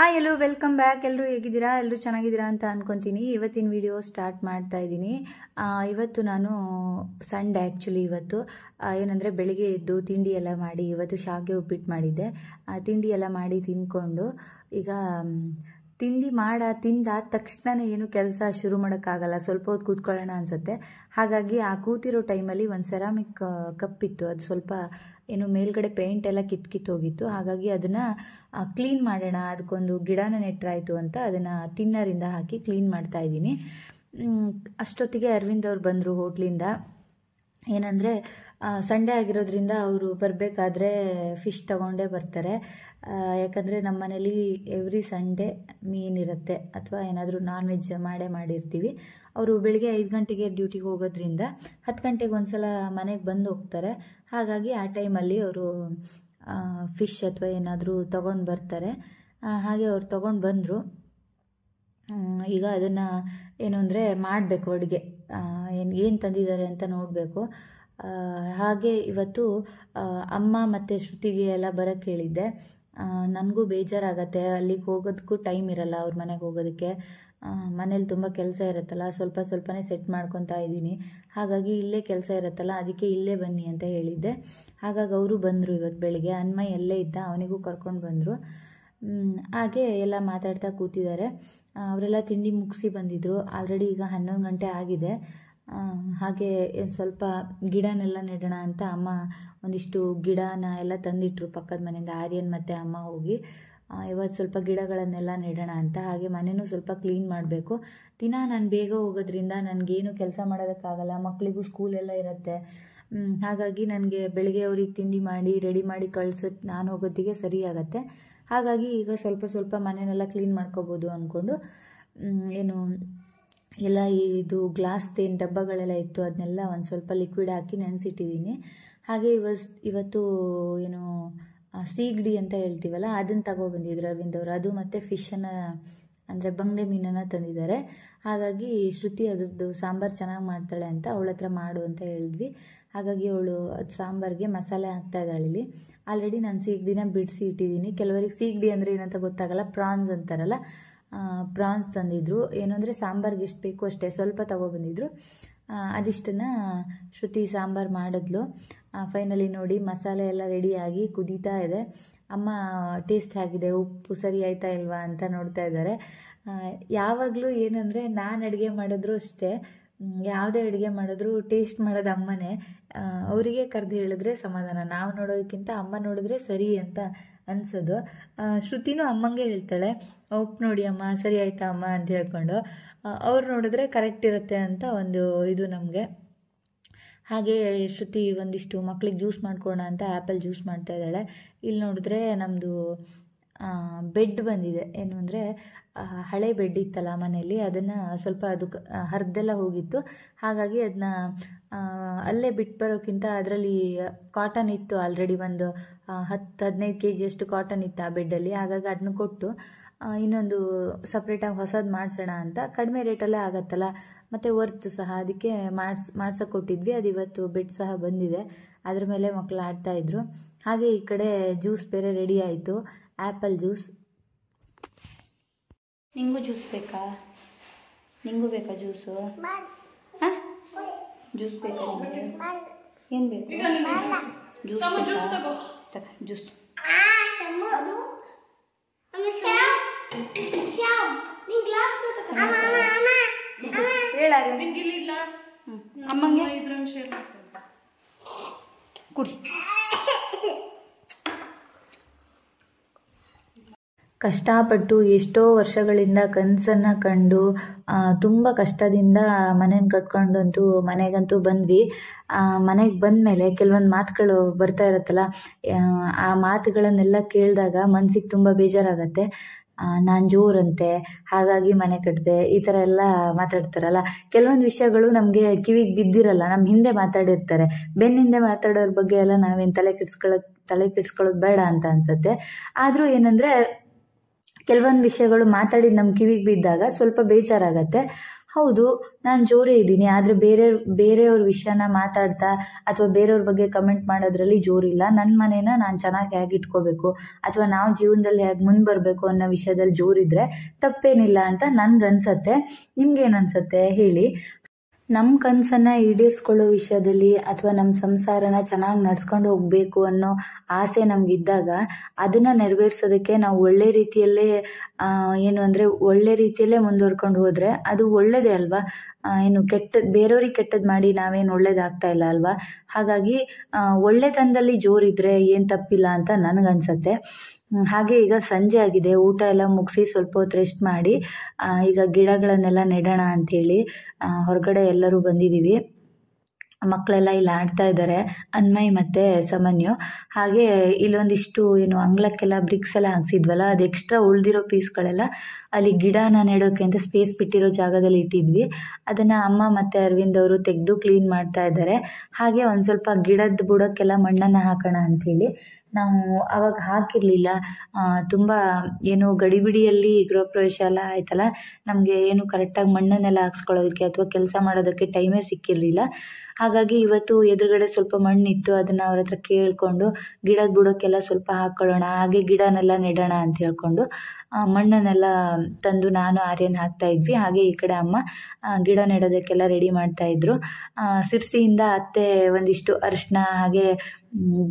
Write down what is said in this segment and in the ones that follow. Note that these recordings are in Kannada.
ಹಾಯ್ ಎಲ್ಲೋ ವೆಲ್ಕಮ್ ಬ್ಯಾಕ್ ಎಲ್ಲರೂ ಹೇಗಿದ್ದೀರಾ ಎಲ್ಲರೂ ಚೆನ್ನಾಗಿದ್ದೀರಾ ಅಂತ ಅಂದ್ಕೊತೀನಿ ಇವತ್ತಿನ ವಿಡಿಯೋ ಸ್ಟಾರ್ಟ್ ಮಾಡ್ತಾ ಇದ್ದೀನಿ ಇವತ್ತು ನಾನು ಸಂಡೇ ಆ್ಯಕ್ಚುಲಿ ಇವತ್ತು ಏನಂದರೆ ಬೆಳಿಗ್ಗೆ ಎದ್ದು ತಿಂಡಿ ಎಲ್ಲ ಮಾಡಿ ಇವತ್ತು ಶಾಖೆ ಉಪ್ಪಿಟ್ಟು ಮಾಡಿದ್ದೆ ತಿಂಡಿ ಎಲ್ಲ ಮಾಡಿ ತಿಂದ್ಕೊಂಡು ಈಗ ತಿಂಡಿ ಮಾಡ ತಿಂದ ತಕ್ಷಣ ಏನು ಕೆಲಸ ಶುರು ಮಾಡೋಕ್ಕಾಗಲ್ಲ ಸ್ವಲ್ಪ ಹೊತ್ತು ಕೂತ್ಕೊಳ್ಳೋಣ ಅನಿಸುತ್ತೆ ಹಾಗಾಗಿ ಆ ಕೂತಿರೋ ಟೈಮಲ್ಲಿ ಒಂದು ಸೆರಾಮಿಕ್ ಕಪ್ಪಿತ್ತು ಅದು ಸ್ವಲ್ಪ ಏನು ಮೇಲ್ಗಡೆ ಪೇಂಟ್ ಎಲ್ಲ ಕಿತ್ ಕಿತ್ತೋಗಿತ್ತು ಹಾಗಾಗಿ ಅದನ್ನು ಕ್ಲೀನ್ ಮಾಡೋಣ ಅದಕ್ಕೊಂದು ಗಿಡನ ನೆಟ್ಟರಾಯಿತು ಅಂತ ಅದನ್ನು ತಿನ್ನರಿಂದ ಹಾಕಿ ಕ್ಲೀನ್ ಮಾಡ್ತಾ ಇದ್ದೀನಿ ಅಷ್ಟೊತ್ತಿಗೆ ಅರವಿಂದ್ ಅವ್ರು ಬಂದರು ಹೋಟ್ಲಿಂದ ಏನಂದರೆ ಸಂಡೇ ಆಗಿರೋದ್ರಿಂದ ಅವರು ಬರಬೇಕಾದ್ರೆ ಫಿಶ್ ತಗೊಂಡೇ ಬರ್ತಾರೆ ಯಾಕಂದರೆ ನಮ್ಮ ಮನೇಲಿ ಎವ್ರಿ ಸಂಡೇ ಮೀನಿರುತ್ತೆ ಅಥವಾ ಏನಾದರೂ ನಾನ್ ವೆಜ್ ಮಾಡೇ ಮಾಡಿರ್ತೀವಿ ಅವರು ಬೆಳಿಗ್ಗೆ ಐದು ಗಂಟೆಗೆ ಡ್ಯೂಟಿಗೆ ಹೋಗೋದ್ರಿಂದ ಹತ್ತು ಗಂಟೆಗೆ ಒಂದು ಸಲ ಮನೆಗೆ ಬಂದು ಹೋಗ್ತಾರೆ ಹಾಗಾಗಿ ಆ ಟೈಮಲ್ಲಿ ಅವರು ಫಿಶ್ ಅಥವಾ ಏನಾದರೂ ತಗೊಂಡು ಬರ್ತಾರೆ ಹಾಗೆ ಅವ್ರು ತೊಗೊಂಡು ಬಂದರು ಈಗ ಅದನ್ನು ಏನು ಅಂದರೆ ಮಾಡಬೇಕು ಅಡುಗೆ ಏನು ಏನು ತಂದಿದ್ದಾರೆ ಅಂತ ನೋಡಬೇಕು ಹಾಗೆ ಇವತ್ತು ಅಮ್ಮ ಮತ್ತು ಶ್ರುತಿಗೆ ಎಲ್ಲ ಬರೋಕ್ಕೆ ಹೇಳಿದ್ದೆ ನನಗೂ ಬೇಜಾರಾಗತ್ತೆ ಅಲ್ಲಿಗೆ ಹೋಗೋದಕ್ಕೂ ಟೈಮ್ ಇರಲ್ಲ ಅವ್ರ ಮನೆಗೆ ಹೋಗೋದಕ್ಕೆ ಮನೇಲಿ ತುಂಬ ಕೆಲಸ ಇರುತ್ತಲ್ಲ ಸ್ವಲ್ಪ ಸ್ವಲ್ಪನೇ ಸೆಟ್ ಮಾಡ್ಕೊತಾ ಇದ್ದೀನಿ ಹಾಗಾಗಿ ಇಲ್ಲೇ ಕೆಲಸ ಇರುತ್ತಲ್ಲ ಅದಕ್ಕೆ ಇಲ್ಲೇ ಬನ್ನಿ ಅಂತ ಹೇಳಿದ್ದೆ ಹಾಗಾಗಿ ಅವರು ಬಂದರು ಇವತ್ತು ಬೆಳಿಗ್ಗೆ ಅನ್ಮಯ ಎಲ್ಲೇ ಇದ್ದ ಅವನಿಗೂ ಕರ್ಕೊಂಡು ಬಂದರು ಹಾಗೆ ಎಲ್ಲ ಮಾತಾಡ್ತಾ ಕೂತಿದ್ದಾರೆ ಅವರೆಲ್ಲ ತಿಂಡಿ ಮುಗಿಸಿ ಬಂದಿದ್ದರು ಆಲ್ರೆಡಿ ಈಗ ಹನ್ನೊಂದು ಗಂಟೆ ಆಗಿದೆ ಹಾಗೆ ಸ್ವಲ್ಪ ಗಿಡನೆಲ್ಲ ನೆಡೋಣ ಅಂತ ಅಮ್ಮ ಒಂದಿಷ್ಟು ಗಿಡನ ಎಲ್ಲ ತಂದಿಟ್ಟರು ಪಕ್ಕದ ಮನೆಯಿಂದ ಆರ್ಯನ್ ಮತ್ತು ಅಮ್ಮ ಹೋಗಿ ಇವತ್ತು ಸ್ವಲ್ಪ ಗಿಡಗಳನ್ನೆಲ್ಲ ನೆಡೋಣ ಅಂತ ಹಾಗೆ ಮನೆಯೂ ಸ್ವಲ್ಪ ಕ್ಲೀನ್ ಮಾಡಬೇಕು ದಿನ ನಾನು ಬೇಗ ಹೋಗೋದ್ರಿಂದ ನನಗೇನು ಕೆಲಸ ಮಾಡೋದಕ್ಕಾಗಲ್ಲ ಮಕ್ಕಳಿಗೂ ಸ್ಕೂಲೆಲ್ಲ ಇರುತ್ತೆ ಹಾಗಾಗಿ ನನಗೆ ಬೆಳಿಗ್ಗೆ ಅವ್ರಿಗೆ ತಿಂಡಿ ಮಾಡಿ ರೆಡಿ ಮಾಡಿ ಕಳ್ಸೋ ನಾನು ಹೋಗೋದಿಗೆ ಸರಿಯಾಗತ್ತೆ ಹಾಗಾಗಿ ಈಗ ಸ್ವಲ್ಪ ಸ್ವಲ್ಪ ಮನೆಯನ್ನೆಲ್ಲ ಕ್ಲೀನ್ ಮಾಡ್ಕೋಬೋದು ಅಂದ್ಕೊಂಡು ಏನು ಎಲ್ಲ ಇದು ಗ್ಲಾಸ್ ತೇನು ಡಬ್ಬಗಳೆಲ್ಲ ಇತ್ತು ಅದನ್ನೆಲ್ಲ ಒಂದು ಸ್ವಲ್ಪ ಲಿಕ್ವಿಡ್ ಹಾಕಿ ನೆನೆಸಿಟ್ಟಿದ್ದೀನಿ ಹಾಗೆ ಇವಸ್ ಇವತ್ತು ಏನು ಸೀಗಡಿ ಅಂತ ಹೇಳ್ತೀವಲ್ಲ ಅದನ್ನು ತಗೊಬಂದಿದ್ರು ಅರವಿಂದ್ ಅವರು ಅದು ಮತ್ತು ಫಿಶನ್ನು ಅಂದರೆ ಬಂಗ್ಡೆ ಮೀನನ್ನು ತಂದಿದ್ದಾರೆ ಹಾಗಾಗಿ ಶ್ರುತಿ ಅದರದ್ದು ಸಾಂಬಾರು ಚೆನ್ನಾಗಿ ಮಾಡ್ತಾಳೆ ಅಂತ ಅವಳ ಹತ್ರ ಮಾಡು ಅಂತ ಹೇಳಿದ್ವಿ ಹಾಗಾಗಿ ಅವಳು ಅದು ಸಾಂಬಾರಿಗೆ ಮಸಾಲೆ ಹಾಕ್ತಾ ಇದ್ದಾಳೆ ಇಲ್ಲಿ ಆಲ್ರೆಡಿ ನಾನು ಸೀಗಡಿನ ಬಿಡಿಸಿ ಇಟ್ಟಿದ್ದೀನಿ ಕೆಲವರಿಗೆ ಸೀಗಡಿ ಅಂದರೆ ಏನಂತ ಗೊತ್ತಾಗಲ್ಲ ಪ್ರಾನ್ಸ್ ಅಂತಾರಲ್ಲ ಪ್ರಾನ್ಸ್ ತಂದಿದ್ರು ಏನು ಅಂದರೆ ಸಾಂಬಾರಿಗೆ ಎಷ್ಟು ಬೇಕು ಅಷ್ಟೇ ಸ್ವಲ್ಪ ತಗೊಬಂದಿದ್ರು ಅದಿಷ್ಟನ್ನು ಶ್ರುತಿ ಸಾಂಬಾರು ಮಾಡಿದ್ಲು ಫೈನಲಿ ನೋಡಿ ಮಸಾಲೆ ಎಲ್ಲ ರೆಡಿಯಾಗಿ ಕುದೀತಾ ಇದೆ ಅಮ್ಮ ಟೇಸ್ಟ್ ಆಗಿದೆ ಉಪ್ಪು ಸರಿ ಆಯ್ತಾ ಇಲ್ವಾ ಅಂತ ನೋಡ್ತಾ ಇದ್ದಾರೆ ಯಾವಾಗಲೂ ಏನಂದರೆ ನಾನು ಅಡುಗೆ ಮಾಡಿದ್ರು ಅಷ್ಟೇ ಯಾವುದೇ ಅಡುಗೆ ಮಾಡಿದ್ರು ಟೇಸ್ಟ್ ಮಾಡೋದು ಅಮ್ಮನೇ ಅವರಿಗೆ ಕರೆದು ಹೇಳಿದ್ರೆ ಸಮಾಧಾನ ನಾವು ನೋಡೋದಕ್ಕಿಂತ ಅಮ್ಮ ನೋಡಿದ್ರೆ ಸರಿ ಅಂತ ಅನ್ಸೋದು ಶ್ರುತಿನೂ ಅಮ್ಮಂಗೆ ಹೇಳ್ತಾಳೆ ಉಪ್ಪು ನೋಡಿ ಅಮ್ಮ ಸರಿ ಆಯ್ತಾ ಅಮ್ಮ ಅಂತ ಹೇಳ್ಕೊಂಡು ಅವ್ರು ನೋಡಿದ್ರೆ ಕರೆಕ್ಟ್ ಇರುತ್ತೆ ಅಂತ ಒಂದು ಇದು ನಮಗೆ ಹಾಗೆ ಶ್ರುತಿ ಒಂದಿಷ್ಟು ಮಕ್ಳಿಗೆ ಜ್ಯೂಸ್ ಮಾಡಿಕೊಡೋಣ ಅಂತ ಆ್ಯಪಲ್ ಜ್ಯೂಸ್ ಮಾಡ್ತಾ ಇದ್ದಾಳೆ ಇಲ್ಲಿ ನೋಡಿದ್ರೆ ನಮ್ಮದು ಬೆಡ್ ಬಂದಿದೆ ಏನು ಅಂದರೆ ಹಳೆ ಬೆಡ್ ಇತ್ತಲ್ಲ ಮನೆಯಲ್ಲಿ ಅದನ್ನು ಸ್ವಲ್ಪ ಅದು ಹರಿದೆಲ್ಲ ಹೋಗಿತ್ತು ಹಾಗಾಗಿ ಅದನ್ನ ಅಲ್ಲೇ ಬಿಟ್ಟು ಬರೋಕ್ಕಿಂತ ಅದರಲ್ಲಿ ಕಾಟನ್ ಇತ್ತು ಆಲ್ರೆಡಿ ಒಂದು ಹತ್ತು ಹದಿನೈದು ಕೆ ಜಿಯಷ್ಟು ಕಾಟನ್ ಇತ್ತು ಆ ಬೆಡ್ಡಲ್ಲಿ ಹಾಗಾಗಿ ಅದನ್ನು ಕೊಟ್ಟು ಇನ್ನೊಂದು ಸಪ್ರೇಟಾಗಿ ಹೊಸದು ಮಾಡಿಸೋಣ ಅಂತ ಕಡಿಮೆ ರೇಟಲ್ಲೇ ಆಗತ್ತಲ್ಲ ಮತ್ತು ವರ್ತ್ ಸಹ ಅದಕ್ಕೆ ಮಾಡ್ಸ್ ಮಾಡ್ಸಕ್ಕೆ ಕೊಟ್ಟಿದ್ವಿ ಅದು ಇವತ್ತು ಬೆಡ್ ಸಹ ಬಂದಿದೆ ಅದ್ರ ಮೇಲೆ ಮಕ್ಕಳು ಆಡ್ತಾಯಿದ್ರು ಹಾಗೆ ಈ ಕಡೆ ಜ್ಯೂಸ್ ಬೇರೆ ರೆಡಿ ಆಯಿತು ಆ್ಯಪಲ್ ಜ್ಯೂಸ್ ನಿಂಗೂ ಜ್ಯೂಸ್ ಬೇಕಾ ನಿಂಗೂ ಬೇಕಾ ಜ್ಯೂಸು ಹಾಂ ಜ್ಯೂಸ್ ಬೇಕಾ ಏನು ಬೇಕು ಜ್ಯೂಸ್ ಜ್ಯೂಸ್ ಕುಡಿ ಕಷ್ಟಪಟ್ಟು ಎಷ್ಟೋ ವರ್ಷಗಳಿಂದ ಕನಸನ್ನ ಕಂಡು ತುಂಬ ಕಷ್ಟದಿಂದ ಮನೇನ ಕಟ್ಕೊಂಡಂತೂ ಮನೆಗಂತೂ ಬಂದ್ವಿ ಮನೆಗೆ ಬಂದ ಮೇಲೆ ಕೆಲವೊಂದು ಮಾತುಗಳು ಬರ್ತಾ ಇರುತ್ತಲ್ಲ ಆ ಮಾತುಗಳನ್ನೆಲ್ಲ ಕೇಳಿದಾಗ ಮನ್ಸಿಗೆ ತುಂಬ ಬೇಜಾರಾಗತ್ತೆ ನಾನು ಜೋರಂತೆ ಹಾಗಾಗಿ ಮನೆ ಕಟ್ಟಿದೆ ಈ ಥರ ಎಲ್ಲ ಮಾತಾಡ್ತಾರಲ್ಲ ಕೆಲವೊಂದು ವಿಷಯಗಳು ನಮಗೆ ಕಿವಿಗೆ ಬಿದ್ದಿರಲ್ಲ ನಮ್ಮ ಹಿಂದೆ ಮಾತಾಡಿರ್ತಾರೆ ಬೆನ್ನಿಂದೆ ಮಾತಾಡೋರ ಬಗ್ಗೆ ಎಲ್ಲ ನಾವೇನು ತಲೆ ಕೆಡ್ಸ್ಕೊಳಕ್ ತಲೆ ಕೆಡ್ಸ್ಕೊಳ್ಳೋದು ಬೇಡ ಅಂತ ಅನ್ಸುತ್ತೆ ಆದರೂ ಏನಂದರೆ ಕೆಲವೊಂದು ವಿಷಯಗಳು ಮಾತಾಡಿದ ನಮ್ಮ ಕಿವಿಗೆ ಬಿದ್ದಾಗ ಸ್ವಲ್ಪ ಬೇಜಾರಾಗತ್ತೆ ಹೌದು ನಾನು ಜೋರೇ ಇದ್ದೀನಿ ಆದರೆ ಬೇರೆ ಬೇರೆಯವ್ರ ವಿಷಯನ ಮಾತಾಡ್ತಾ ಅಥವಾ ಬೇರೆಯವ್ರ ಬಗ್ಗೆ ಕಮೆಂಟ್ ಮಾಡೋದ್ರಲ್ಲಿ ಜೋರಿಲ್ಲ ನನ್ನ ಮನೇನ ನಾನು ಚೆನ್ನಾಗಿ ಹೇಗೆ ಇಟ್ಕೋಬೇಕು ಅಥವಾ ನಾವು ಜೀವನದಲ್ಲಿ ಹೇಗೆ ಮುಂದೆ ಬರಬೇಕು ಅನ್ನೋ ವಿಷಯದಲ್ಲಿ ಜೋರಿದ್ದರೆ ತಪ್ಪೇನಿಲ್ಲ ಅಂತ ನನಗನ್ಸತ್ತೆ ನಿಮ್ಗೇನು ಅನ್ಸತ್ತೆ ಹೇಳಿ ನಮ್ಮ ಕನಸನ್ನು ಈಡೇರಿಸ್ಕೊಳ್ಳೋ ವಿಷಯದಲ್ಲಿ ಅಥವಾ ನಮ್ಮ ಸಂಸಾರನ ಚೆನ್ನಾಗಿ ನಡ್ಸ್ಕೊಂಡು ಹೋಗಬೇಕು ಅನ್ನೋ ಆಸೆ ನಮಗಿದ್ದಾಗ ಅದನ್ನು ನೆರವೇರಿಸೋದಕ್ಕೆ ನಾವು ಒಳ್ಳೆ ರೀತಿಯಲ್ಲೇ ಏನು ಅಂದರೆ ಒಳ್ಳೆ ರೀತಿಯಲ್ಲೇ ಮುಂದುವರ್ಕೊಂಡು ಹೋದರೆ ಅದು ಒಳ್ಳೆಯದೇ ಅಲ್ವಾ ಏನು ಕೆಟ್ಟದ್ದು ಬೇರೆಯವ್ರಿಗೆ ಕೆಟ್ಟದ್ದು ಮಾಡಿ ನಾವೇನು ಒಳ್ಳೇದಾಗ್ತಾ ಇಲ್ಲ ಅಲ್ವಾ ಹಾಗಾಗಿ ಒಳ್ಳೆತನದಲ್ಲಿ ಜೋರಿದ್ರೆ ಏನು ತಪ್ಪಿಲ್ಲ ಅಂತ ನನಗನ್ಸತ್ತೆ ಹಾಗೆ ಈಗ ಸಂಜೆ ಆಗಿದೆ ಊಟ ಎಲ್ಲ ಮುಗಿಸಿ ಸ್ವಲ್ಪ ಹೊತ್ತು ರೆಸ್ಟ್ ಮಾಡಿ ಈಗ ಗಿಡಗಳನ್ನೆಲ್ಲ ನೆಡೋಣ ಅಂಥೇಳಿ ಹೊರಗಡೆ ಎಲ್ಲರೂ ಬಂದಿದ್ದೀವಿ ಮಕ್ಕಳೆಲ್ಲ ಇಲ್ಲಿ ಆಡ್ತಾ ಇದ್ದಾರೆ ಅನ್ಮಯ್ ಮತ್ತು ಸಮನ್ಯು ಹಾಗೆ ಇಲ್ಲೊಂದಿಷ್ಟು ಏನು ಅಂಗ್ಲಕ್ಕೆಲ್ಲ ಬ್ರಿಕ್ಸ್ ಎಲ್ಲ ಹಾಕ್ಸಿದ್ವಲ್ಲ ಅದು ಎಕ್ಸ್ಟ್ರಾ ಉಳಿದಿರೋ ಪೀಸ್ಗಳೆಲ್ಲ ಅಲ್ಲಿ ಗಿಡನ ನೆಡೋಕ್ಕೆ ಅಂತ ಸ್ಪೇಸ್ ಬಿಟ್ಟಿರೋ ಜಾಗದಲ್ಲಿ ಇಟ್ಟಿದ್ವಿ ಅದನ್ನು ಅಮ್ಮ ಮತ್ತು ಅರವಿಂದ್ ಅವರು ತೆಗೆದು ಕ್ಲೀನ್ ಮಾಡ್ತಾ ಇದ್ದಾರೆ ಹಾಗೆ ಒಂದು ಸ್ವಲ್ಪ ಗಿಡದ ಬುಡಕ್ಕೆಲ್ಲ ಮಣ್ಣನ್ನು ಹಾಕೋಣ ಅಂಥೇಳಿ ನಾವು ಅವಾಗ ಹಾಕಿರಲಿಲ್ಲ ತುಂಬ ಏನು ಗಡಿಬಿಡಿಯಲ್ಲಿ ಗೃಹಪ್ರವೇಶ ಎಲ್ಲ ಆಯ್ತಲ್ಲ ನಮಗೆ ಏನು ಕರೆಕ್ಟಾಗಿ ಮಣ್ಣನ್ನೆಲ್ಲ ಹಾಕ್ಸ್ಕೊಳ್ಳೋದಕ್ಕೆ ಅಥವಾ ಕೆಲಸ ಮಾಡೋದಕ್ಕೆ ಟೈಮೇ ಸಿಕ್ಕಿರಲಿಲ್ಲ ಹಾಗಾಗಿ ಇವತ್ತು ಎದುರುಗಡೆ ಸ್ವಲ್ಪ ಮಣ್ಣಿತ್ತು ಅದನ್ನು ಅವ್ರ ಹತ್ರ ಕೇಳಿಕೊಂಡು ಗಿಡದ ಬುಡಕ್ಕೆಲ್ಲ ಸ್ವಲ್ಪ ಹಾಕ್ಕೊಳ್ಳೋಣ ಹಾಗೆ ಗಿಡನೆಲ್ಲ ನೆಡೋಣ ಅಂತ ಹೇಳ್ಕೊಂಡು ಮಣ್ಣನ್ನೆಲ್ಲ ತಂದು ನಾನು ಆರ್ಯನ್ ಹಾಕ್ತಾ ಇದ್ವಿ ಹಾಗೆ ಈ ಕಡೆ ಅಮ್ಮ ಗಿಡ ನೆಡೋದಕ್ಕೆಲ್ಲ ರೆಡಿ ಮಾಡ್ತಾಯಿದ್ರು ಸಿರ್ಸಿಯಿಂದ ಅತ್ತೆ ಒಂದಿಷ್ಟು ಅರಿಶಿನ ಹಾಗೆ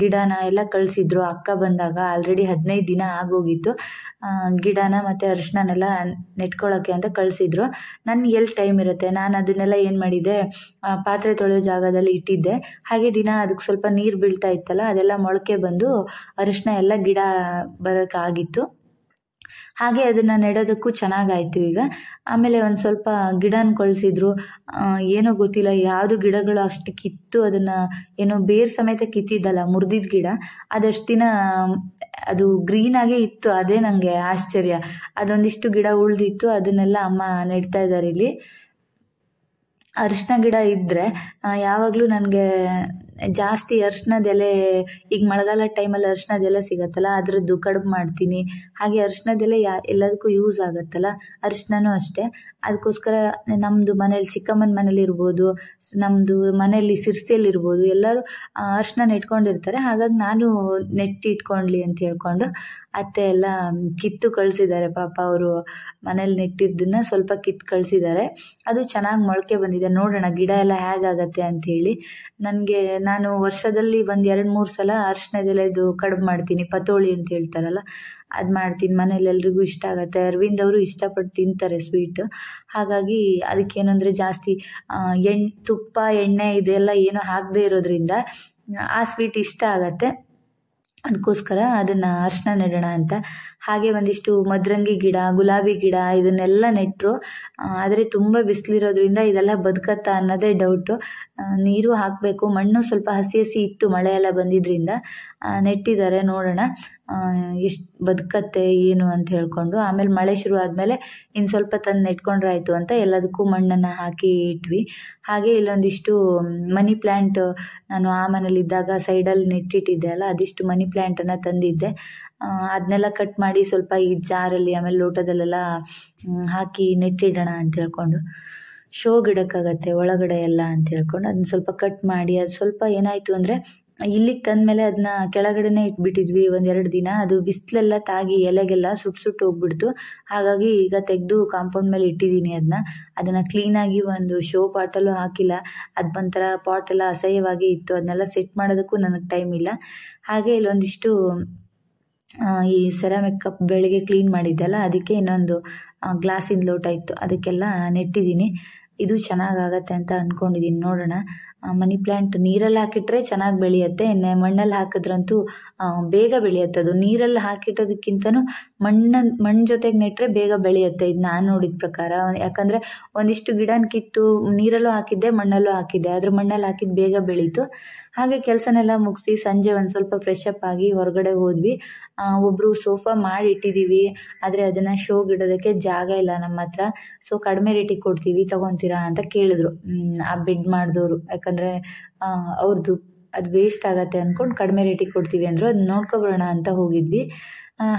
ಗಿಡನ ಎಲ್ಲ ಕಳಿಸಿದ್ರು ಅಕ್ಕ ಬಂದಾಗ ಆಲ್ರೆಡಿ ಹದಿನೈದು ದಿನ ಆಗೋಗಿತ್ತು ಗಿಡನ ಮತ್ತು ಅರಿಶಿಣನೆಲ್ಲ ನೆಟ್ಕೊಳ್ಳೋಕ್ಕೆ ಅಂತ ಕಳಿಸಿದ್ರು ನನಗೆ ಎಲ್ಲಿ ಟೈಮ್ ಇರುತ್ತೆ ನಾನು ಅದನ್ನೆಲ್ಲ ಏನು ಮಾಡಿದೆ ಪಾತ್ರೆ ತೊಳೆಯೋ ಜಾಗದಲ್ಲಿ ಇಟ್ಟಿದ್ದೆ ಹಾಗೆ ದಿನ ಅದಕ್ಕೆ ಸ್ವಲ್ಪ ನೀರು ಬೀಳ್ತಾ ಇತ್ತಲ್ಲ ಅದೆಲ್ಲ ಮೊಳಕೆ ಬಂದು ಅರಶಿನ ಎಲ್ಲ ಗಿಡ ಬರೋಕ್ಕಾಗಿತ್ತು ಹಾಗೆ ಅದನ್ನು ನೆಡೋದಕ್ಕೂ ಚೆನ್ನಾಗಾಯಿತು ಈಗ ಆಮೇಲೆ ಒಂದು ಸ್ವಲ್ಪ ಗಿಡ ಅನ್ಕೊಳ್ಸಿದ್ರು ಏನೋ ಗೊತ್ತಿಲ್ಲ ಯಾವುದು ಗಿಡಗಳು ಅಷ್ಟು ಕಿತ್ತು ಅದನ್ನು ಏನೋ ಬೇರ್ ಸಮೇತ ಕಿತ್ತಿದ್ದಲ್ಲ ಮುರಿದಿದ್ದ ಗಿಡ ಅದಷ್ಟು ದಿನ ಅದು ಗ್ರೀನಾಗೇ ಇತ್ತು ಅದೇ ನನಗೆ ಆಶ್ಚರ್ಯ ಅದೊಂದಿಷ್ಟು ಗಿಡ ಉಳಿದಿತ್ತು ಅದನ್ನೆಲ್ಲ ಅಮ್ಮ ನೆಡ್ತಾ ಇದ್ದಾರೆ ಇಲ್ಲಿ ಅರಿಶಿನ ಗಿಡ ಇದ್ದರೆ ಯಾವಾಗಲೂ ನನಗೆ ಜಾಸ್ತಿ ಅರ್ಶಿನದ ಎಲೆ ಈಗ ಮಳೆಗಾಲ ಟೈಮಲ್ಲಿ ಅರ್ಶಿನದ ಎಲೆ ಸಿಗುತ್ತಲ್ಲ ಅದರದ್ದು ಕಡುಬು ಮಾಡ್ತೀನಿ ಹಾಗೆ ಅರಿಶಿನದ ಎಲೆ ಯಾ ಎಲ್ಲದಕ್ಕೂ ಯೂಸ್ ಆಗುತ್ತಲ್ಲ ಅರ್ಶನೂ ಅಷ್ಟೇ ಅದಕ್ಕೋಸ್ಕರ ನಮ್ಮದು ಮನೇಲಿ ಚಿಕ್ಕಮ್ಮನ ಮನೇಲಿ ಇರ್ಬೋದು ನಮ್ಮದು ಮನೇಲಿ ಸಿರ್ಸಿಯಲ್ಲಿ ಎಲ್ಲರೂ ಅರ್ಶನ ಇಟ್ಕೊಂಡಿರ್ತಾರೆ ಹಾಗಾಗಿ ನಾನು ನೆಟ್ಟಿ ಇಟ್ಕೊಂಡ್ಲಿ ಅಂತ ಹೇಳ್ಕೊಂಡು ಅತ್ತೆ ಎಲ್ಲ ಕಿತ್ತು ಕಳಿಸಿದ್ದಾರೆ ಪಾಪ ಅವರು ಮನೇಲಿ ನೆಟ್ಟಿದ್ದನ್ನ ಸ್ವಲ್ಪ ಕಿತ್ತು ಕಳಿಸಿದ್ದಾರೆ ಅದು ಚೆನ್ನಾಗಿ ಮೊಳಕೆ ಬಂದಿದೆ ಈಗ ನೋಡೋಣ ಗಿಡ ಎಲ್ಲ ಹೇಗಾಗತ್ತೆ ಅಂಥೇಳಿ ನನಗೆ ನಾನು ವರ್ಷದಲ್ಲಿ ಒಂದು ಎರಡು ಮೂರು ಸಲ ಅರ್ಶನದೆಲ್ಲ ಇದು ಕಡುಬು ಮಾಡ್ತೀನಿ ಪತೋಳಿ ಅಂತ ಹೇಳ್ತಾರಲ್ಲ ಅದು ಮಾಡ್ತೀನಿ ಮನೇಲಿ ಎಲ್ರಿಗೂ ಇಷ್ಟ ಆಗುತ್ತೆ ಅರವಿಂದ್ ಅವರು ಇಷ್ಟಪಟ್ಟು ತಿಂತಾರೆ ಸ್ವೀಟ್ ಹಾಗಾಗಿ ಅದಕ್ಕೇನಂದರೆ ಜಾಸ್ತಿ ಎಣ್ಣೆ ತುಪ್ಪ ಎಣ್ಣೆ ಇದೆಲ್ಲ ಏನೋ ಹಾಕದೇ ಇರೋದ್ರಿಂದ ಆ ಸ್ವೀಟ್ ಇಷ್ಟ ಆಗುತ್ತೆ ಅದಕ್ಕೋಸ್ಕರ ಅದನ್ನು ಅರ್ಶಿನ ನೆಡೋಣ ಅಂತ ಹಾಗೆ ಒಂದಿಷ್ಟು ಮದ್ರಂಗಿ ಗಿಡ ಗುಲಾಬಿ ಗಿಡ ಇದನ್ನೆಲ್ಲ ನೆಟ್ಟರು ಆದರೆ ತುಂಬ ಬಿಸಿಲಿರೋದ್ರಿಂದ ಇದೆಲ್ಲ ಬದುಕತ್ತಾ ಅನ್ನೋದೇ ಡೌಟು ನೀರು ಹಾಕಬೇಕು ಮಣ್ಣು ಸ್ವಲ್ಪ ಹಸಿ ಹಸಿ ಇತ್ತು ಮಳೆ ಎಲ್ಲ ಬಂದಿದ್ದರಿಂದ ನೆಟ್ಟಿದ್ದಾರೆ ನೋಡೋಣ ಎಷ್ಟು ಬದುಕತ್ತೆ ಏನು ಅಂತ ಹೇಳಿಕೊಂಡು ಆಮೇಲೆ ಮಳೆ ಶುರು ಆದಮೇಲೆ ಇನ್ನು ಸ್ವಲ್ಪ ತಂದು ನೆಟ್ಕೊಂಡ್ರಾಯಿತು ಅಂತ ಎಲ್ಲದಕ್ಕೂ ಮಣ್ಣನ್ನು ಹಾಕಿ ಇಟ್ವಿ ಹಾಗೆ ಇಲ್ಲೊಂದಿಷ್ಟು ಮನಿ ಪ್ಲ್ಯಾಂಟ್ ನಾನು ಆ ಮನೇಲಿದ್ದಾಗ ಸೈಡಲ್ಲಿ ನೆಟ್ಟಿಟ್ಟಿದ್ದೆ ಅಲ್ಲ ಅದಿಷ್ಟು ಮನಿ ಪ್ಲ್ಯಾಂಟನ್ನು ತಂದಿದ್ದೆ ಅದನ್ನೆಲ್ಲ ಕಟ್ ಮಾಡಿ ಸ್ವಲ್ಪ ಈ ಜಾರಲ್ಲಿ ಆಮೇಲೆ ಲೋಟದಲ್ಲೆಲ್ಲ ಹಾಕಿ ನೆಟ್ಟಿಡೋಣ ಅಂತ ಹೇಳ್ಕೊಂಡು ಶೋ ಗಿಡಕ್ಕಾಗತ್ತೆ ಒಳಗಡೆ ಎಲ್ಲ ಅಂತ ಹೇಳ್ಕೊಂಡು ಅದನ್ನ ಸ್ವಲ್ಪ ಕಟ್ ಮಾಡಿ ಅದು ಸ್ವಲ್ಪ ಏನಾಯಿತು ಅಂದರೆ ಇಲ್ಲಿಗೆ ತಂದಮೇಲೆ ಅದನ್ನ ಕೆಳಗಡೆನೇ ಇಟ್ಬಿಟ್ಟಿದ್ವಿ ಒಂದೆರಡು ದಿನ ಅದು ಬಿಸಿಲೆಲ್ಲ ತಾಗಿ ಎಲೆಗೆಲ್ಲ ಸುಟ್ಟು ಸುಟ್ಟು ಹೋಗ್ಬಿಡ್ತು ಹಾಗಾಗಿ ಈಗ ತೆಗೆದು ಕಾಂಪೌಂಡ್ ಮೇಲೆ ಇಟ್ಟಿದ್ದೀನಿ ಅದನ್ನ ಅದನ್ನು ಕ್ಲೀನಾಗಿ ಒಂದು ಶೋ ಪಾಟಲ್ಲೂ ಹಾಕಿಲ್ಲ ಅದು ಒಂಥರ ಎಲ್ಲ ಅಸಹ್ಯವಾಗಿ ಇತ್ತು ಅದನ್ನೆಲ್ಲ ಸೆಟ್ ಮಾಡೋದಕ್ಕೂ ನನಗೆ ಟೈಮ್ ಇಲ್ಲ ಹಾಗೆ ಇಲ್ಲೊಂದಿಷ್ಟು ಈ ಸೆರಾಮಿಕ್ ಕಪ್ ಬೆಳಗ್ಗೆ ಕ್ಲೀನ್ ಮಾಡಿದ್ದೆಲ್ಲ ಅದಕ್ಕೆ ಇನ್ನೊಂದು ಗ್ಲಾಸಿನ ಲೋಟ ಇತ್ತು ಅದಕ್ಕೆಲ್ಲ ನೆಟ್ಟಿದ್ದೀನಿ ಇದು ಚೆನ್ನಾಗಾಗತ್ತೆ ಅಂತ ಅಂದ್ಕೊಂಡಿದ್ದೀನಿ ನೋಡೋಣ ಮನಿ ಪ್ಲ್ಯಾಂಟ್ ನೀರಲ್ಲಿ ಹಾಕಿಟ್ರೆ ಚೆನ್ನಾಗಿ ಬೆಳೆಯುತ್ತೆ ಇನ್ನು ಮಣ್ಣಲ್ಲಿ ಹಾಕಿದ್ರಂತೂ ಬೇಗ ಬೆಳೆಯುತ್ತೆ ಅದು ನೀರಲ್ಲಿ ಹಾಕಿಟ್ಟೋದಕ್ಕಿಂತನೂ ಮಣ್ಣನ್ ಮಣ್ಣು ಜೊತೆಗೆ ನೆಟ್ಟರೆ ಬೇಗ ಬೆಳೆಯುತ್ತೆ ಇದು ನಾನು ನೋಡಿದ ಪ್ರಕಾರ ಯಾಕಂದರೆ ಒಂದಿಷ್ಟು ಗಿಡನ ಕಿತ್ತು ನೀರಲ್ಲೂ ಹಾಕಿದ್ದೆ ಮಣ್ಣಲ್ಲೂ ಹಾಕಿದ್ದೆ ಆದರೆ ಮಣ್ಣಲ್ಲಿ ಹಾಕಿದ್ದು ಬೇಗ ಬೆಳೀತು ಹಾಗೆ ಕೆಲಸನೆಲ್ಲ ಮುಗಿಸಿ ಸಂಜೆ ಒಂದು ಸ್ವಲ್ಪ ಫ್ರೆಶ್ ಅಪ್ ಆಗಿ ಹೊರಗಡೆ ಹೋದ್ವಿ ಒಬ್ರು ಸೋಫಾ ಮಾಡಿ ಇಟ್ಟಿದ್ದೀವಿ ಆದರೆ ಅದನ್ನು ಶೋಗೆ ಇಡೋದಕ್ಕೆ ಜಾಗ ಇಲ್ಲ ನಮ್ಮ ಹತ್ರ ಸೊ ಕಡಿಮೆ ರೇಟಿಗೆ ಕೊಡ್ತೀವಿ ತೊಗೊತೀರಾ ಅಂತ ಕೇಳಿದ್ರು ಆ ಬೆಡ್ ಮಾಡಿದವರು ಯಾಕಂದರೆ ಅವ್ರದ್ದು ಅದು ವೇಸ್ಟ್ ಆಗತ್ತೆ ಅಂದ್ಕೊಂಡು ಕಡಿಮೆ ರೇಟಿಗೆ ಕೊಡ್ತೀವಿ ಅಂದರು ಅದು ನೋಡ್ಕೊಬರೋಣ ಅಂತ ಹೋಗಿದ್ವಿ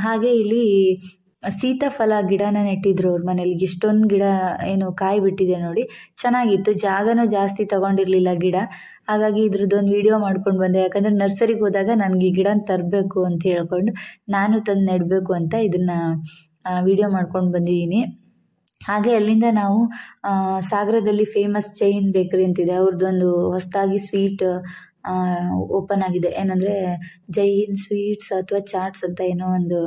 ಹಾಗೆ ಇಲ್ಲಿ ಸೀತಾಫಲ ಗಿಡನ ನೆಟ್ಟಿದ್ರು ಅವ್ರ ಮನೇಲಿ ಇಷ್ಟೊಂದು ಗಿಡ ಏನು ಕಾಯಿ ಬಿಟ್ಟಿದೆ ನೋಡಿ ಚೆನ್ನಾಗಿತ್ತು ಜಾಗನೂ ಜಾಸ್ತಿ ತಗೊಂಡಿರಲಿಲ್ಲ ಗಿಡ ಹಾಗಾಗಿ ಇದ್ರದ್ದೊಂದು ವಿಡಿಯೋ ಮಾಡ್ಕೊಂಡು ಬಂದೆ ಯಾಕಂದ್ರೆ ನರ್ಸರಿಗೆ ಹೋದಾಗ ನನಗೆ ಈ ಗಿಡನ ತರಬೇಕು ಅಂತ ಹೇಳ್ಕೊಂಡು ನಾನು ತಂದು ನೆಡಬೇಕು ಅಂತ ಇದನ್ನು ವಿಡಿಯೋ ಮಾಡ್ಕೊಂಡು ಬಂದಿದ್ದೀನಿ ಹಾಗೆ ಅಲ್ಲಿಂದ ನಾವು ಸಾಗರದಲ್ಲಿ ಫೇಮಸ್ ಜೈನ್ ಬೇಕ್ರಿ ಅಂತಿದೆ ಅವ್ರದ್ದೊಂದು ಹೊಸದಾಗಿ ಸ್ವೀಟ್ ಓಪನ್ ಆಗಿದೆ ಏನಂದರೆ ಜೈ ಹಿಂದ್ ಸ್ವೀಟ್ಸ್ ಅಥವಾ ಚಾಟ್ಸ್ ಅಂತ ಏನೋ ಒಂದು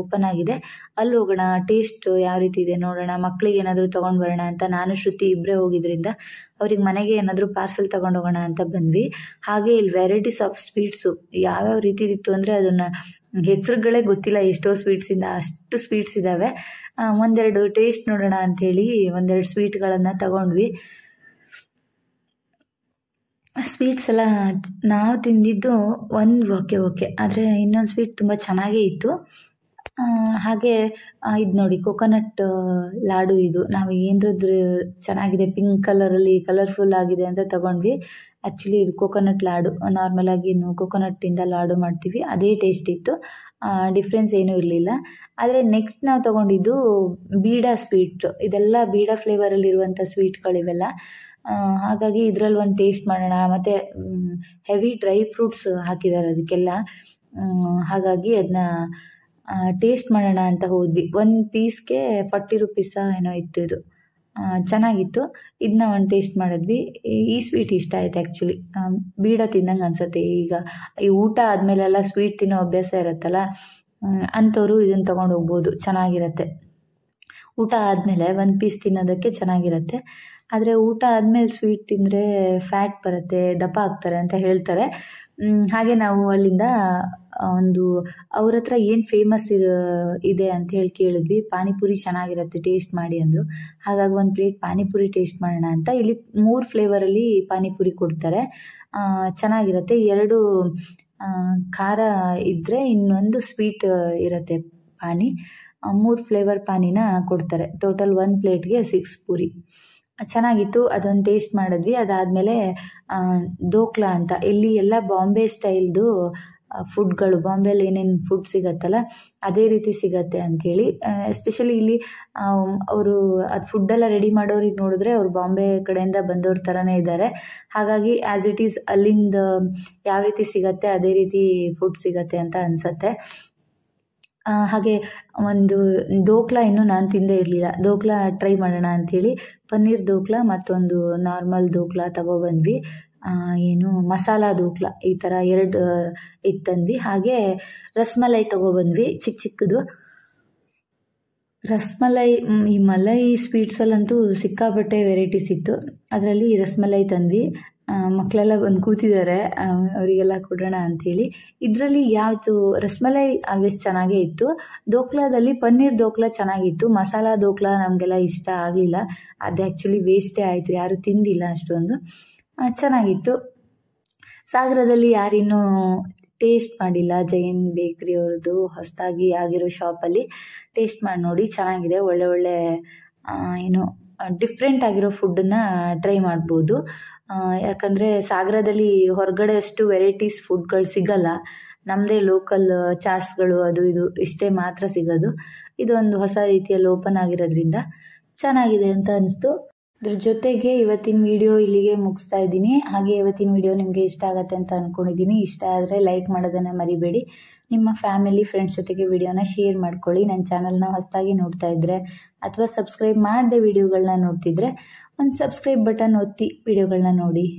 ಓಪನ್ ಆಗಿದೆ ಅಲ್ಲಿ ಹೋಗೋಣ ಟೇಸ್ಟ್ ಯಾವ ರೀತಿ ಇದೆ ನೋಡೋಣ ಮಕ್ಕಳಿಗೆ ಏನಾದರೂ ತೊಗೊಂಡು ಬರೋಣ ಅಂತ ನಾನು ಶ್ರುತಿ ಇಬ್ಬರೇ ಹೋಗಿದ್ದರಿಂದ ಅವ್ರಿಗೆ ಮನೆಗೆ ಏನಾದರೂ ಪಾರ್ಸೆಲ್ ತೊಗೊಂಡು ಹೋಗೋಣ ಅಂತ ಬಂದ್ವಿ ಹಾಗೆ ಇಲ್ಲಿ ವೆರೈಟಿಸ್ ಆಫ್ ಸ್ವೀಟ್ಸು ಯಾವ್ಯಾವ ಇತ್ತು ಅಂದರೆ ಅದನ್ನು ಹೆಸರುಗಳೇ ಗೊತ್ತಿಲ್ಲ ಎಷ್ಟೋ ಸ್ವೀಟ್ಸಿಂದ ಅಷ್ಟು ಸ್ವೀಟ್ಸ್ ಇದ್ದಾವೆ ಒಂದೆರಡು ಟೇಸ್ಟ್ ನೋಡೋಣ ಅಂಥೇಳಿ ಒಂದೆರಡು ಸ್ವೀಟ್ಗಳನ್ನು ತಗೊಂಡ್ವಿ ಸ್ವೀಟ್ಸ್ ಎಲ್ಲ ನಾವು ತಿಂದಿದ್ದು ಒಂದು ಓಕೆ ಓಕೆ ಆದರೆ ಇನ್ನೊಂದು ಸ್ವೀಟ್ ತುಂಬ ಚೆನ್ನಾಗೇ ಇತ್ತು ಹಾಗೆ ಇದು ನೋಡಿ ಕೊಕೊನಟ್ ಲಾಡು ಇದು ನಾವು ಏನರದ್ದು ಚೆನ್ನಾಗಿದೆ ಪಿಂಕ್ ಕಲರಲ್ಲಿ ಕಲರ್ಫುಲ್ ಆಗಿದೆ ಅಂತ ತಗೊಂಡ್ವಿ ಆ್ಯಕ್ಚುಲಿ ಇದು ಕೊಕೊನಟ್ ಲಾಡು ನಾರ್ಮಲಾಗಿ ಇನ್ನು ಕೊಕೊನಟ್ಟಿಂದ ಲಾಡು ಮಾಡ್ತೀವಿ ಅದೇ ಟೇಸ್ಟ್ ಇತ್ತು ಡಿಫ್ರೆನ್ಸ್ ಏನೂ ಇರಲಿಲ್ಲ ಆದರೆ ನೆಕ್ಸ್ಟ್ ನಾವು ತೊಗೊಂಡಿದ್ದು ಬೀಡಾ ಸ್ವೀಟ್ ಇದೆಲ್ಲ ಬೀಡಾ ಫ್ಲೇವರಲ್ಲಿರುವಂಥ ಸ್ವೀಟ್ಗಳಿವೆಲ್ಲ ಹಾಗಾಗಿ ಇದ್ರಲ್ಲಿ ಒಂದು ಟೇಸ್ಟ್ ಮಾಡೋಣ ಮತ್ತು ಹೆವಿ ಡ್ರೈ ಫ್ರೂಟ್ಸ್ ಹಾಕಿದ್ದಾರೆ ಅದಕ್ಕೆಲ್ಲ ಹಾಗಾಗಿ ಅದನ್ನ ಟೇಸ್ಟ್ ಮಾಡೋಣ ಅಂತ ಹೋದ್ವಿ ಒಂದು ಪೀಸ್ಗೆ ಫಾರ್ಟಿ ರುಪೀಸಾ ಏನೋ ಇತ್ತು ಇದು ಚೆನ್ನಾಗಿತ್ತು ಇದನ್ನ ಒಂದು ಟೇಸ್ಟ್ ಮಾಡಿದ್ವಿ ಈ ಸ್ವೀಟ್ ಇಷ್ಟ ಆಯ್ತು ಆ್ಯಕ್ಚುಲಿ ಬೀಡ ತಿಂದಂಗೆ ಅನ್ಸುತ್ತೆ ಈಗ ಈ ಊಟ ಆದಮೇಲೆಲ್ಲ ಸ್ವೀಟ್ ತಿನ್ನೋ ಅಭ್ಯಾಸ ಇರುತ್ತಲ್ಲ ಅಂಥವ್ರು ಇದನ್ನು ತೊಗೊಂಡು ಹೋಗ್ಬೋದು ಚೆನ್ನಾಗಿರತ್ತೆ ಊಟ ಆದಮೇಲೆ ಒಂದು ಪೀಸ್ ತಿನ್ನೋದಕ್ಕೆ ಚೆನ್ನಾಗಿರತ್ತೆ ಆದರೆ ಊಟ ಆದಮೇಲೆ ಸ್ವೀಟ್ ತಿಂದರೆ ಫ್ಯಾಟ್ ಬರುತ್ತೆ ದಪ್ಪ ಆಗ್ತಾರೆ ಅಂತ ಹೇಳ್ತಾರೆ ಹಾಗೆ ನಾವು ಅಲ್ಲಿಂದ ಒಂದು ಅವ್ರ ಹತ್ರ ಏನು ಫೇಮಸ್ ಇರೋ ಇದೆ ಅಂತ ಹೇಳಿ ಕೇಳಿದ್ವಿ ಪಾನಿಪುರಿ ಚೆನ್ನಾಗಿರುತ್ತೆ ಟೇಸ್ಟ್ ಮಾಡಿ ಅಂದರು ಹಾಗಾಗಿ ಒಂದು ಪ್ಲೇಟ್ ಪಾನಿಪುರಿ ಟೇಸ್ಟ್ ಮಾಡೋಣ ಅಂತ ಇಲ್ಲಿ ಮೂರು ಫ್ಲೇವರಲ್ಲಿ ಪಾನಿಪುರಿ ಕೊಡ್ತಾರೆ ಚೆನ್ನಾಗಿರುತ್ತೆ ಎರಡು ಖಾರ ಇದ್ದರೆ ಇನ್ನೊಂದು ಸ್ವೀಟ್ ಇರುತ್ತೆ ಪಾನಿ ಮೂರು ಫ್ಲೇವರ್ ಪಾನಿನ ಕೊಡ್ತಾರೆ ಟೋಟಲ್ ಒಂದು ಪ್ಲೇಟ್ಗೆ ಸಿಕ್ಸ್ ಪೂರಿ ಚೆನ್ನಾಗಿತ್ತು ಅದೊಂದು ಟೇಸ್ಟ್ ಮಾಡಿದ್ವಿ ಅದಾದಮೇಲೆ ದೋಕ್ಲಾ ಅಂತ ಇಲ್ಲಿ ಎಲ್ಲ ಬಾಂಬೆ ಸ್ಟೈಲ್ದು ಫುಡ್ಗಳು ಬಾಂಬೇಲಿ ಏನೇನು ಫುಡ್ ಸಿಗತ್ತಲ್ಲ ಅದೇ ರೀತಿ ಸಿಗತ್ತೆ ಅಂಥೇಳಿ ಎಸ್ಪೆಷಲಿ ಇಲ್ಲಿ ಅವರು ಅದು ಫುಡ್ಡೆಲ್ಲ ರೆಡಿ ಮಾಡೋರಿಗೆ ನೋಡಿದ್ರೆ ಅವ್ರು ಬಾಂಬೆ ಕಡೆಯಿಂದ ಬಂದವ್ರ ಥರನೇ ಇದ್ದಾರೆ ಹಾಗಾಗಿ ಆ್ಯಸ್ ಇಟ್ ಈಸ್ ಅಲ್ಲಿಂದ ಯಾವ ರೀತಿ ಸಿಗತ್ತೆ ಅದೇ ರೀತಿ ಫುಡ್ ಸಿಗತ್ತೆ ಅಂತ ಅನಿಸತ್ತೆ ಹಾಗೆ ಒಂದು ಡೋಕ್ಲಾ ಇನ್ನೂ ನಾನು ತಿಂದೇ ಇರಲಿಲ್ಲ ಡೋಕ್ಲಾ ಟ್ರೈ ಮಾಡೋಣ ಅಂಥೇಳಿ ಪನ್ನೀರ್ ದೋಕ್ಲಾ ಮತ್ತೊಂದು ನಾರ್ಮಲ್ ದೋಕ್ಲಾ ತಗೊಬಂದ್ವಿ ಏನು ಮಸಾಲ ದೋಕ್ಲಾ ಈ ಥರ ಎರಡು ಇದು ತಂದ್ವಿ ಹಾಗೆ ರಸ್ಮಲೈ ತಗೊಬಂದ್ವಿ ಚಿಕ್ಕ ಚಿಕ್ಕದು ರಸ್ಮಲೈ ಈ ಮಲೈ ಸ್ವೀಟ್ಸಲ್ಲಂತೂ ಸಿಕ್ಕಾಪಟ್ಟೆ ವೆರೈಟೀಸ್ ಇತ್ತು ಅದರಲ್ಲಿ ರಸ್ಮಲೈ ತಂದ್ವಿ ಮಕ್ಕಳೆಲ್ಲ ಬಂದು ಕೂತಿದ್ದಾರೆ ಅವರಿಗೆಲ್ಲ ಕೊಡೋಣ ಅಂಥೇಳಿ ಇದರಲ್ಲಿ ಯಾವುದು ರಸ್ಮಲೈ ಆಲ್ವೇಸ್ ಚೆನ್ನಾಗೇ ಇತ್ತು ದೋಕ್ಲಾದಲ್ಲಿ ಪನ್ನೀರ್ ದೋಕ್ಲಾ ಚೆನ್ನಾಗಿತ್ತು ಮಸಾಲ ದೋಕ್ಲಾ ನಮಗೆಲ್ಲ ಇಷ್ಟ ಆಗಲಿಲ್ಲ ಅದು ಆ್ಯಕ್ಚುಲಿ ವೇಸ್ಟೇ ಆಯಿತು ಯಾರೂ ತಿಂದಿಲ್ಲ ಅಷ್ಟೊಂದು ಚೆನ್ನಾಗಿತ್ತು ಸಾಗರದಲ್ಲಿ ಯಾರಿನ್ನೂ ಟೇಸ್ಟ್ ಮಾಡಿಲ್ಲ ಜೈನ್ ಬೇಕ್ರಿ ಅವ್ರದ್ದು ಹೊಸದಾಗಿ ಆಗಿರೋ ಶಾಪಲ್ಲಿ ಟೇಸ್ಟ್ ಮಾಡಿ ನೋಡಿ ಚೆನ್ನಾಗಿದೆ ಒಳ್ಳೆ ಒಳ್ಳೆ ಏನು ಡಿಫ್ರೆಂಟ್ ಆಗಿರೋ ಫುಡ್ಡನ್ನ ಟ್ರೈ ಮಾಡ್ಬೋದು ಯಾಕಂದರೆ ಸಾಗರದಲ್ಲಿ ಹೊರಗಡೆ ಅಷ್ಟು ವೆರೈಟೀಸ್ ಫುಡ್ಗಳು ಸಿಗಲ್ಲ ನಮ್ಮದೇ ಲೋಕಲ್ ಚಾಟ್ಸ್ಗಳು ಅದು ಇದು ಇಷ್ಟೇ ಮಾತ್ರ ಸಿಗೋದು ಇದೊಂದು ಹೊಸ ರೀತಿಯಲ್ಲಿ ಓಪನ್ ಆಗಿರೋದ್ರಿಂದ ಚೆನ್ನಾಗಿದೆ ಅಂತ ಅನ್ನಿಸ್ತು ಅದ್ರ ಜೊತೆಗೆ ಇವತ್ತಿನ ವಿಡಿಯೋ ಇಲ್ಲಿಗೆ ಮುಗಿಸ್ತಾ ಇದ್ದೀನಿ ಹಾಗೆ ಇವತ್ತಿನ ವಿಡಿಯೋ ನಿಮಗೆ ಇಷ್ಟ ಆಗುತ್ತೆ ಅಂತ ಅಂದ್ಕೊಂಡಿದ್ದೀನಿ ಇಷ್ಟ ಆದರೆ ಲೈಕ್ ಮಾಡೋದನ್ನು ಮರಿಬೇಡಿ ನಿಮ್ಮ ಫ್ಯಾಮಿಲಿ ಫ್ರೆಂಡ್ಸ್ ಜೊತೆಗೆ ವಿಡಿಯೋನ ಶೇರ್ ಮಾಡ್ಕೊಳ್ಳಿ ನನ್ನ ಚಾನಲ್ನ ಹೊಸದಾಗಿ ನೋಡ್ತಾ ಇದ್ದರೆ ಅಥವಾ ಸಬ್ಸ್ಕ್ರೈಬ್ ಮಾಡದೆ ವಿಡಿಯೋಗಳನ್ನ ನೋಡ್ತಿದ್ರೆ ಒಂದು ಸಬ್ಸ್ಕ್ರೈಬ್ ಬಟನ್ ಒತ್ತಿ ವಿಡಿಯೋಗಳನ್ನ ನೋಡಿ